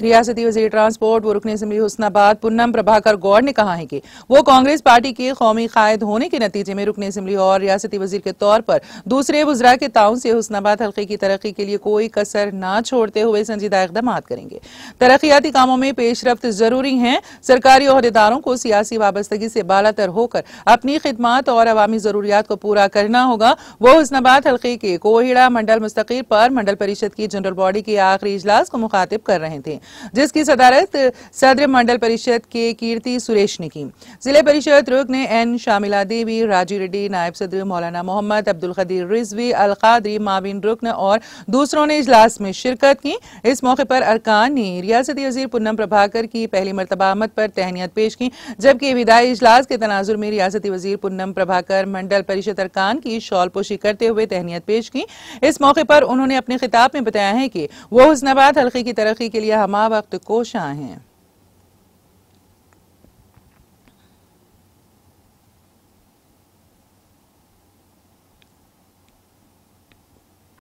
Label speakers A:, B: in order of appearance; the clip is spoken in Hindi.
A: रियासती वजीर ट्रांसपोर्ट व रुकन असम्बली हुसनाबाद पुनम प्रभाकर गौड़ ने कहा है कि वो कांग्रेस पार्टी के कौमी कायद होने के नतीजे में रुकन असम्बली और रियासती वजीर के तौर पर दूसरे वजरा के ताउन से हुसनाबाद हल्के की तरक्की के लिए कोई कसर न छोड़ते हुए संजीदा इकदाम करेंगे तरक्याती कामों में पेशरफ जरूरी है सरकारी अहदेदारों को सियासी वाबस्तगी से बालातर होकर अपनी खिदमत और अवामी जरूरियात को पूरा करना होगा वो हुसनाबाद हल्के के कोहिड़ा मंडल मुस्तकिल पर मंडल परिषद की जनरल बॉडी के आखिरी इजलास को मुखातिब कर रहे थे जिसकी सदारत सदर मंडल परिषद के कीर्ति सुरेश ने की जिले परिषद रुकन एन शामिला देवी राजू रेड्डी नायब सदर मौलाना मोहम्मद अब्दुल खदीर रिजवी अलकादरी माविन रुकन और दूसरों ने इजलास में शिरकत की इस मौके पर अरकान ने रियासती वजीर पूनम प्रभाकर की पहली मरतबा आमद पर तहनीत पेश की जबकि विदाई इजलास के तनाजुर में रियासती वजीर पूनम प्रभाकर मंडल परिषद अरकान की शॉल पोशी करते हुए तहनीत पेश की इस मौके पर उन्होंने अपने खिताब में बताया है कि वो हुसनाबाद हल्के की तरक्की के लिए हम माँ भक्त तो कोश आए हैं